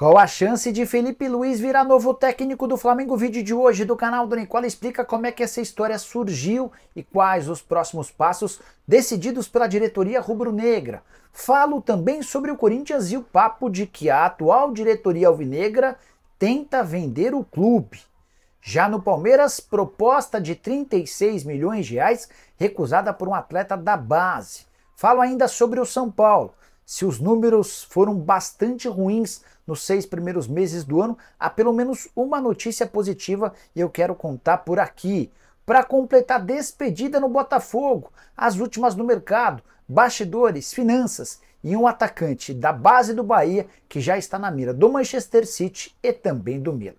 Qual a chance de Felipe Luiz virar novo técnico do Flamengo? Vídeo de hoje do canal do Nicola explica como é que essa história surgiu e quais os próximos passos decididos pela diretoria rubro-negra. Falo também sobre o Corinthians e o papo de que a atual diretoria alvinegra tenta vender o clube. Já no Palmeiras, proposta de 36 milhões de reais recusada por um atleta da base. Falo ainda sobre o São Paulo se os números foram bastante ruins nos seis primeiros meses do ano, há pelo menos uma notícia positiva e eu quero contar por aqui. Para completar despedida no Botafogo, as últimas no mercado, bastidores, finanças e um atacante da base do Bahia que já está na mira do Manchester City e também do Milan.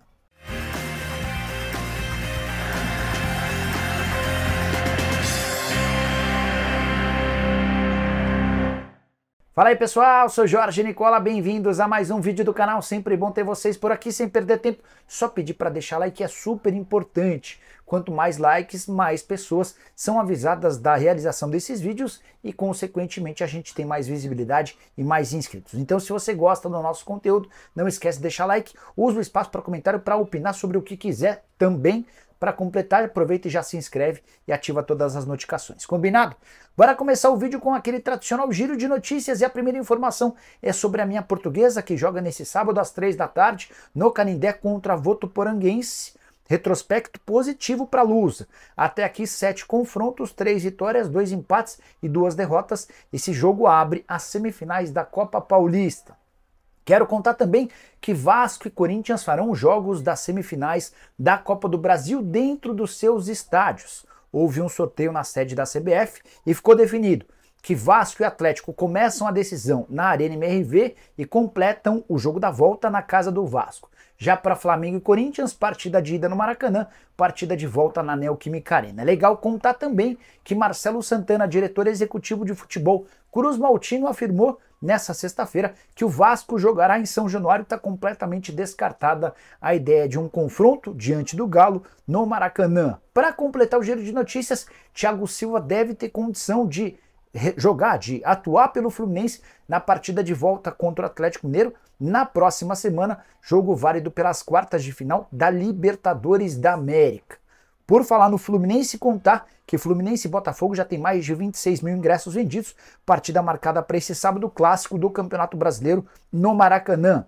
Fala aí pessoal, sou Jorge Nicola, bem-vindos a mais um vídeo do canal. Sempre bom ter vocês por aqui, sem perder tempo. Só pedir para deixar like é super importante. Quanto mais likes, mais pessoas são avisadas da realização desses vídeos e, consequentemente, a gente tem mais visibilidade e mais inscritos. Então, se você gosta do nosso conteúdo, não esquece de deixar like. Use o espaço para comentário para opinar sobre o que quiser também. Para completar, aproveita e já se inscreve e ativa todas as notificações. Combinado? Bora começar o vídeo com aquele tradicional giro de notícias e a primeira informação é sobre a minha portuguesa que joga nesse sábado às três da tarde no Canindé contra Poranguense. Retrospecto positivo para a Lusa. Até aqui, sete confrontos, três vitórias, dois empates e duas derrotas. Esse jogo abre as semifinais da Copa Paulista. Quero contar também que Vasco e Corinthians farão jogos das semifinais da Copa do Brasil dentro dos seus estádios. Houve um sorteio na sede da CBF e ficou definido que Vasco e Atlético começam a decisão na Arena MRV e completam o jogo da volta na casa do Vasco. Já para Flamengo e Corinthians, partida de ida no Maracanã, partida de volta na Neoquímica Arena. É legal contar também que Marcelo Santana, diretor executivo de futebol Cruz Maltino, afirmou nessa sexta-feira que o Vasco jogará em São Januário. Está completamente descartada a ideia de um confronto diante do Galo no Maracanã. Para completar o giro de notícias, Thiago Silva deve ter condição de jogar, de atuar pelo Fluminense na partida de volta contra o Atlético Mineiro na próxima semana, jogo válido pelas quartas de final da Libertadores da América. Por falar no Fluminense contar que Fluminense e Botafogo já tem mais de 26 mil ingressos vendidos, partida marcada para esse sábado clássico do Campeonato Brasileiro no Maracanã.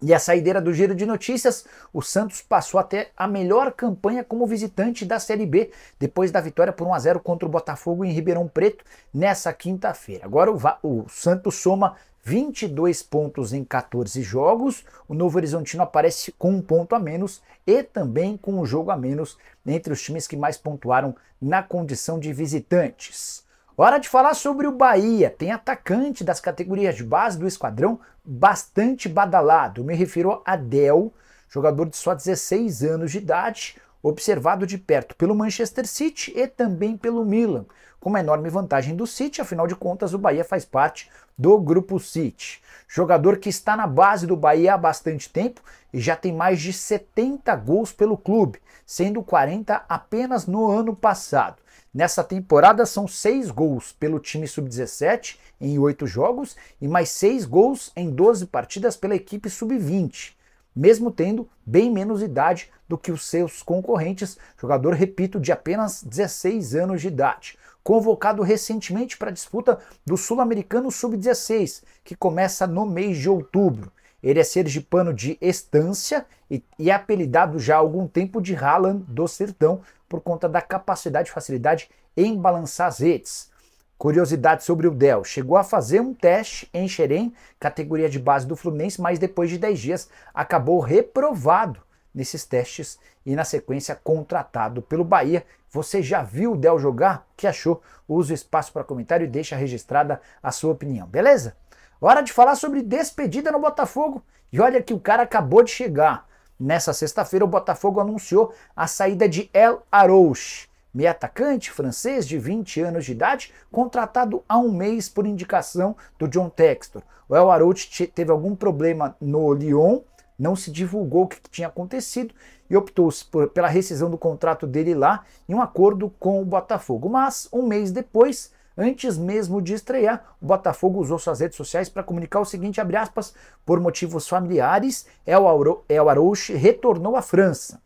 E a saideira do giro de notícias, o Santos passou até a melhor campanha como visitante da Série B, depois da vitória por 1 a 0 contra o Botafogo em Ribeirão Preto nessa quinta-feira. Agora o, o Santos soma 22 pontos em 14 jogos. O Novo Horizontino aparece com um ponto a menos e também com um jogo a menos entre os times que mais pontuaram na condição de visitantes. Hora de falar sobre o Bahia. Tem atacante das categorias de base do esquadrão bastante badalado. Me refiro a Del, jogador de só 16 anos de idade observado de perto pelo Manchester City e também pelo Milan, com uma enorme vantagem do City, afinal de contas o Bahia faz parte do grupo City. Jogador que está na base do Bahia há bastante tempo e já tem mais de 70 gols pelo clube, sendo 40 apenas no ano passado. Nessa temporada são seis gols pelo time sub-17 em oito jogos e mais seis gols em 12 partidas pela equipe sub-20 mesmo tendo bem menos idade do que os seus concorrentes, jogador, repito, de apenas 16 anos de idade. Convocado recentemente para a disputa do Sul-Americano Sub-16, que começa no mês de outubro. Ele é sergipano de Estância e, e é apelidado já há algum tempo de Haaland do Sertão por conta da capacidade e facilidade em balançar as redes. Curiosidade sobre o Del. Chegou a fazer um teste em Xerém, categoria de base do Fluminense, mas depois de 10 dias acabou reprovado nesses testes e na sequência contratado pelo Bahia. Você já viu o Del jogar? O que achou? Usa o espaço para comentário e deixa registrada a sua opinião, beleza? Hora de falar sobre despedida no Botafogo. E olha que o cara acabou de chegar. Nessa sexta-feira, o Botafogo anunciou a saída de El Arouche meia atacante francês de 20 anos de idade, contratado há um mês por indicação do John Textor. O El Arouche teve algum problema no Lyon, não se divulgou o que tinha acontecido e optou pela rescisão do contrato dele lá em um acordo com o Botafogo. Mas um mês depois, antes mesmo de estrear, o Botafogo usou suas redes sociais para comunicar o seguinte, aspas, por motivos familiares, El, El Arouche retornou à França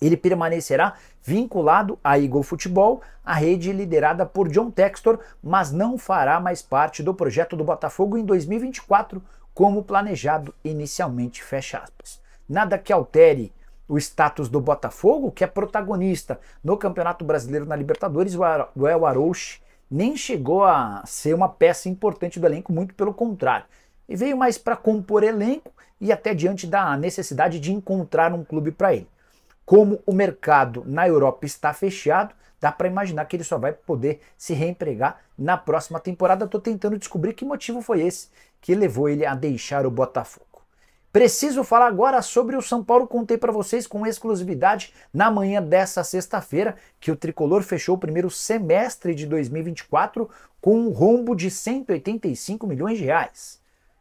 ele permanecerá vinculado à Eagle Futebol, a rede liderada por John Textor, mas não fará mais parte do projeto do Botafogo em 2024, como planejado inicialmente, fecha aspas. Nada que altere o status do Botafogo, que é protagonista no Campeonato Brasileiro na Libertadores, o El Arouche nem chegou a ser uma peça importante do elenco, muito pelo contrário. E veio mais para compor elenco e até diante da necessidade de encontrar um clube para ele como o mercado na Europa está fechado, dá para imaginar que ele só vai poder se reempregar na próxima temporada. Estou tentando descobrir que motivo foi esse que levou ele a deixar o Botafogo. Preciso falar agora sobre o São Paulo. Contei para vocês com exclusividade na manhã dessa sexta-feira que o tricolor fechou o primeiro semestre de 2024 com um rombo de 185 milhões de reais.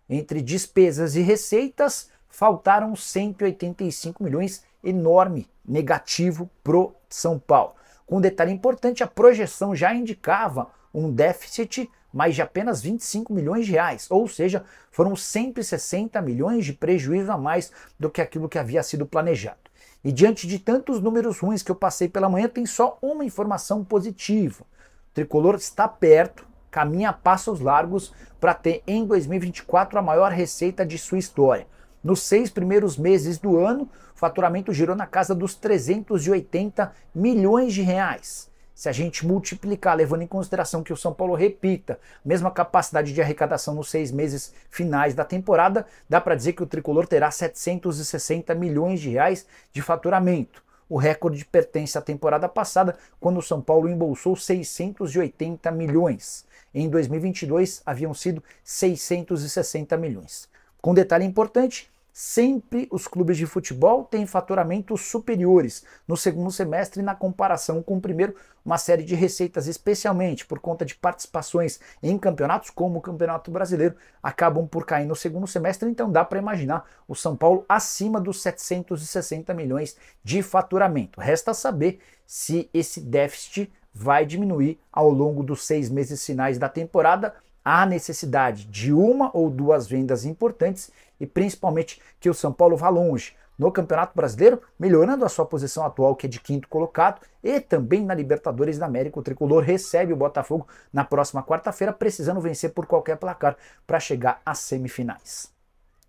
Entre despesas e receitas, faltaram 185 milhões, enorme negativo pro São Paulo. Com um detalhe importante, a projeção já indicava um déficit mas de apenas 25 milhões de reais, ou seja, foram 160 milhões de prejuízo a mais do que aquilo que havia sido planejado. E diante de tantos números ruins que eu passei pela manhã, tem só uma informação positiva. O tricolor está perto, caminha a passos largos para ter em 2024 a maior receita de sua história. Nos seis primeiros meses do ano, o faturamento girou na casa dos 380 milhões de reais. Se a gente multiplicar, levando em consideração que o São Paulo repita a mesma capacidade de arrecadação nos seis meses finais da temporada, dá para dizer que o tricolor terá 760 milhões de reais de faturamento. O recorde pertence à temporada passada, quando o São Paulo embolsou 680 milhões. Em 2022 haviam sido 660 milhões. Com detalhe importante, sempre os clubes de futebol têm faturamentos superiores no segundo semestre na comparação com o primeiro, uma série de receitas, especialmente por conta de participações em campeonatos como o Campeonato Brasileiro, acabam por cair no segundo semestre, então dá para imaginar o São Paulo acima dos 760 milhões de faturamento. Resta saber se esse déficit vai diminuir ao longo dos seis meses finais da temporada há necessidade de uma ou duas vendas importantes e principalmente que o São Paulo vá longe no Campeonato Brasileiro, melhorando a sua posição atual, que é de quinto colocado, e também na Libertadores da América. O tricolor recebe o Botafogo na próxima quarta-feira, precisando vencer por qualquer placar para chegar às semifinais.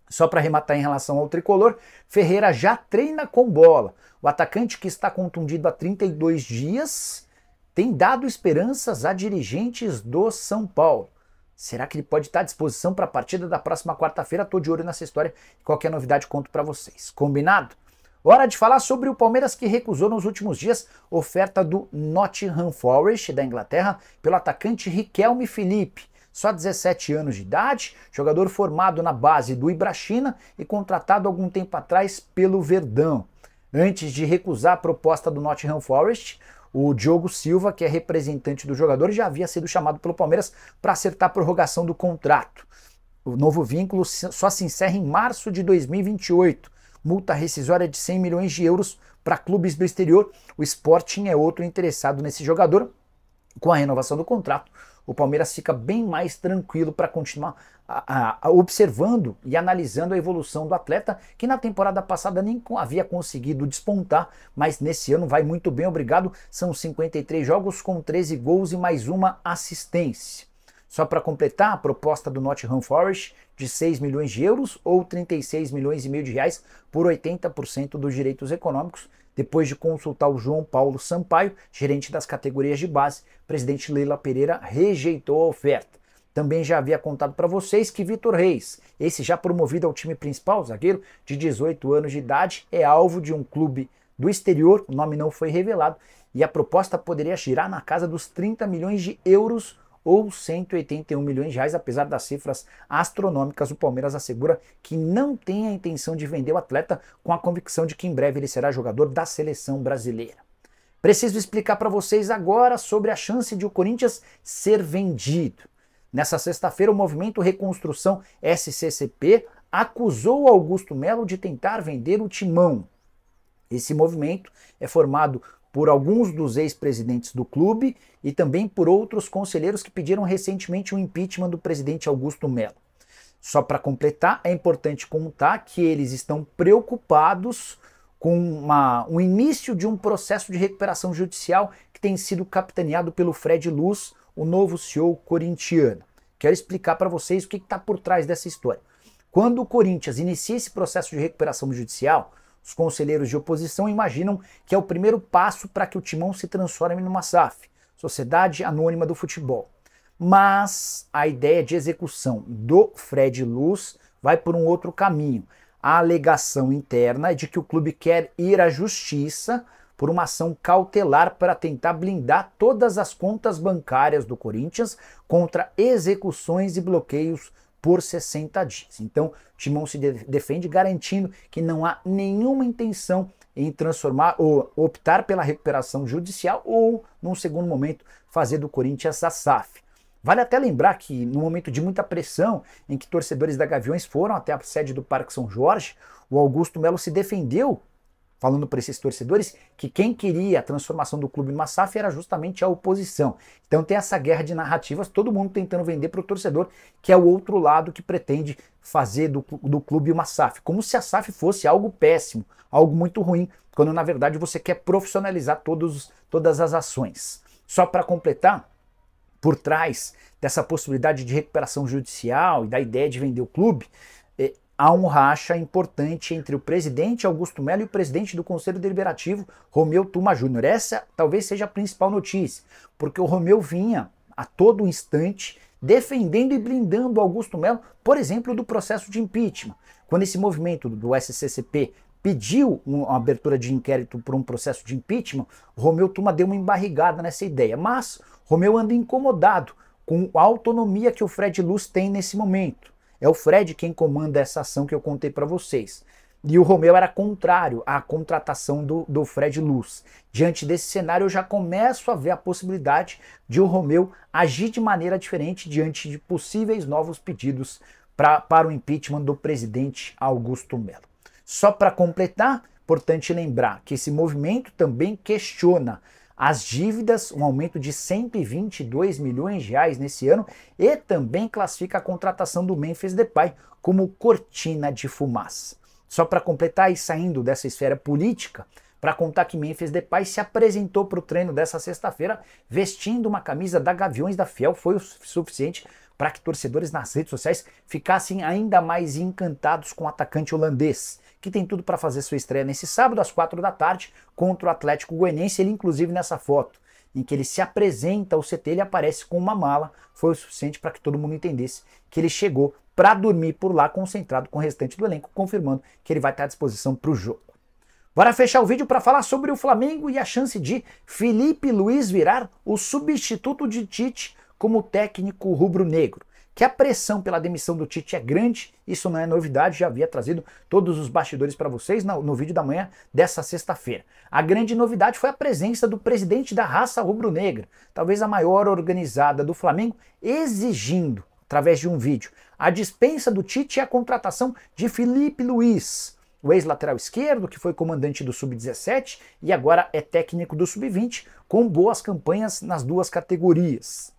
Só para arrematar em relação ao tricolor, Ferreira já treina com bola. O atacante que está contundido há 32 dias tem dado esperanças a dirigentes do São Paulo. Será que ele pode estar à disposição para a partida da próxima quarta-feira? Tô de olho nessa história. Qualquer novidade conto para vocês. Combinado? Hora de falar sobre o Palmeiras que recusou nos últimos dias oferta do Nottingham Forest da Inglaterra pelo atacante Riquelme Felipe. Só 17 anos de idade, jogador formado na base do Ibrachina e contratado algum tempo atrás pelo Verdão. Antes de recusar a proposta do Nottingham Forest, o Diogo Silva, que é representante do jogador, já havia sido chamado pelo Palmeiras para acertar a prorrogação do contrato. O novo vínculo só se encerra em março de 2028. Multa rescisória de 100 milhões de euros para clubes do exterior. O Sporting é outro interessado nesse jogador. Com a renovação do contrato, o Palmeiras fica bem mais tranquilo para continuar a, a, observando e analisando a evolução do atleta, que na temporada passada nem havia conseguido despontar, mas nesse ano vai muito bem, obrigado. São 53 jogos com 13 gols e mais uma assistência. Só para completar, a proposta do Nottingham Forest de 6 milhões de euros ou 36 milhões e meio de reais por 80% dos direitos econômicos, depois de consultar o João Paulo Sampaio, gerente das categorias de base, presidente Leila Pereira rejeitou a oferta. Também já havia contado para vocês que Vitor Reis, esse já promovido ao time principal, zagueiro de 18 anos de idade, é alvo de um clube do exterior, o nome não foi revelado, e a proposta poderia girar na casa dos 30 milhões de euros ou 181 milhões de reais, apesar das cifras astronômicas. O Palmeiras assegura que não tem a intenção de vender o atleta com a convicção de que em breve ele será jogador da seleção brasileira. Preciso explicar para vocês agora sobre a chance de o Corinthians ser vendido. Nessa sexta-feira, o movimento Reconstrução SCCP acusou Augusto Melo de tentar vender o timão. Esse movimento é formado por alguns dos ex-presidentes do clube e também por outros conselheiros que pediram recentemente o um impeachment do presidente Augusto Melo. Só para completar, é importante contar que eles estão preocupados com uma, o início de um processo de recuperação judicial que tem sido capitaneado pelo Fred Luz, o novo CEO corintiano. Quero explicar para vocês o que está por trás dessa história. Quando o Corinthians inicia esse processo de recuperação judicial, os conselheiros de oposição imaginam que é o primeiro passo para que o Timão se transforme numa SAF, Sociedade Anônima do Futebol. Mas a ideia de execução do Fred Luz vai por um outro caminho. A alegação interna é de que o clube quer ir à justiça por uma ação cautelar para tentar blindar todas as contas bancárias do Corinthians contra execuções e bloqueios por 60 dias. Então, Timão se de defende garantindo que não há nenhuma intenção em transformar ou optar pela recuperação judicial ou, num segundo momento, fazer do Corinthians a SAF. Vale até lembrar que, no momento de muita pressão em que torcedores da Gaviões foram até a sede do Parque São Jorge, o Augusto Melo se defendeu falando para esses torcedores que quem queria a transformação do clube numa SAF era justamente a oposição. Então tem essa guerra de narrativas, todo mundo tentando vender para o torcedor, que é o outro lado que pretende fazer do, do clube uma SAF. Como se a SAF fosse algo péssimo, algo muito ruim, quando na verdade você quer profissionalizar todos, todas as ações. Só para completar, por trás dessa possibilidade de recuperação judicial e da ideia de vender o clube, há um racha importante entre o presidente Augusto Melo e o presidente do Conselho Deliberativo, Romeu Tuma Júnior. Essa talvez seja a principal notícia, porque o Romeu vinha a todo instante defendendo e blindando Augusto Melo, por exemplo, do processo de impeachment. Quando esse movimento do SCCP pediu uma abertura de inquérito por um processo de impeachment, Romeu Tuma deu uma embarrigada nessa ideia, mas Romeu anda incomodado com a autonomia que o Fred Luz tem nesse momento é o Fred quem comanda essa ação que eu contei para vocês. E o Romeu era contrário à contratação do, do Fred Luz. Diante desse cenário, eu já começo a ver a possibilidade de o Romeu agir de maneira diferente diante de possíveis novos pedidos pra, para o impeachment do presidente Augusto Melo. Só para completar, importante lembrar que esse movimento também questiona as dívidas, um aumento de 122 milhões de reais nesse ano, e também classifica a contratação do Memphis Depay como cortina de fumaça. Só para completar e saindo dessa esfera política, para contar que Memphis Depay se apresentou para o treino dessa sexta-feira vestindo uma camisa da Gaviões da Fiel, foi o suficiente para que torcedores nas redes sociais ficassem ainda mais encantados com o atacante holandês que tem tudo para fazer sua estreia nesse sábado às quatro da tarde contra o Atlético Goianiense, ele inclusive nessa foto em que ele se apresenta ao CT, ele aparece com uma mala, foi o suficiente para que todo mundo entendesse que ele chegou para dormir por lá concentrado com o restante do elenco, confirmando que ele vai estar à disposição para o jogo. Bora fechar o vídeo para falar sobre o Flamengo e a chance de Felipe Luiz virar o substituto de Tite como técnico rubro-negro. Que a pressão pela demissão do Tite é grande, isso não é novidade, já havia trazido todos os bastidores para vocês no, no, vídeo da manhã dessa sexta-feira. A grande novidade foi a presença do presidente da raça rubro-negra, talvez a maior organizada do Flamengo, exigindo, através de um vídeo, a dispensa do Tite e a contratação de Felipe Luiz o ex-lateral esquerdo, que foi comandante do Sub-17 e agora é técnico do Sub-20, com boas campanhas nas duas categorias.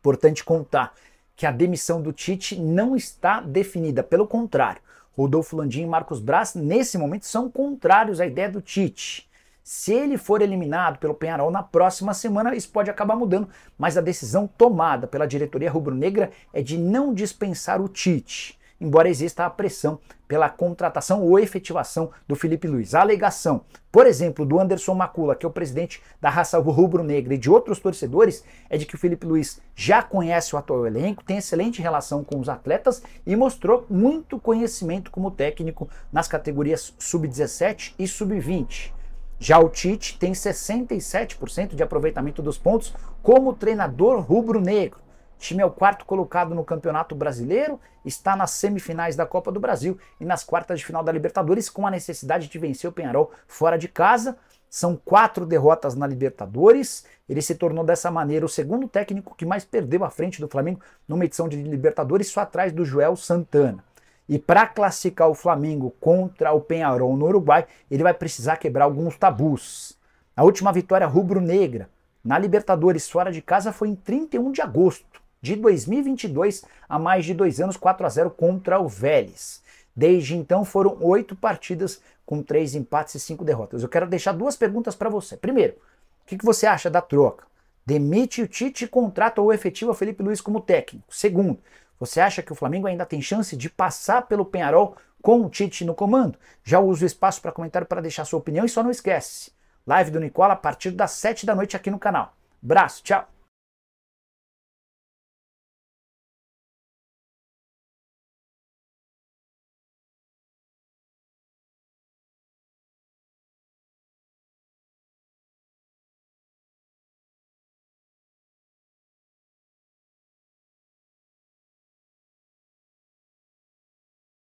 Importante contar que a demissão do Tite não está definida. Pelo contrário, Rodolfo Landim e Marcos Braz, nesse momento, são contrários à ideia do Tite. Se ele for eliminado pelo Penharol na próxima semana, isso pode acabar mudando, mas a decisão tomada pela diretoria rubro-negra é de não dispensar o Tite embora exista a pressão pela contratação ou efetivação do Felipe Luiz. A alegação, por exemplo, do Anderson Macula, que é o presidente da raça rubro-negra e de outros torcedores, é de que o Felipe Luiz já conhece o atual elenco, tem excelente relação com os atletas e mostrou muito conhecimento como técnico nas categorias sub-17 e sub-20. Já o Tite tem 67% de aproveitamento dos pontos como treinador rubro-negro. O time é o quarto colocado no Campeonato Brasileiro, está nas semifinais da Copa do Brasil e nas quartas de final da Libertadores, com a necessidade de vencer o Penharol fora de casa. São quatro derrotas na Libertadores. Ele se tornou dessa maneira o segundo técnico que mais perdeu à frente do Flamengo numa edição de Libertadores, só atrás do Joel Santana. E para classificar o Flamengo contra o Penharol no Uruguai, ele vai precisar quebrar alguns tabus. A última vitória rubro-negra na Libertadores fora de casa foi em 31 de agosto de 2022, há mais de dois anos, 4 a 0 contra o Vélez. Desde então foram oito partidas com três empates e cinco derrotas. Eu quero deixar duas perguntas para você. Primeiro, o que, que, você acha da troca? Demite o Tite e contrata ou efetiva Felipe Luiz como técnico. Segundo, você acha que o Flamengo ainda tem chance de passar pelo Penharol com o Tite no comando? Já uso o espaço para comentário para deixar sua opinião e só não esquece. Live do Nicola a partir das 7 da noite aqui no canal. Braço, tchau!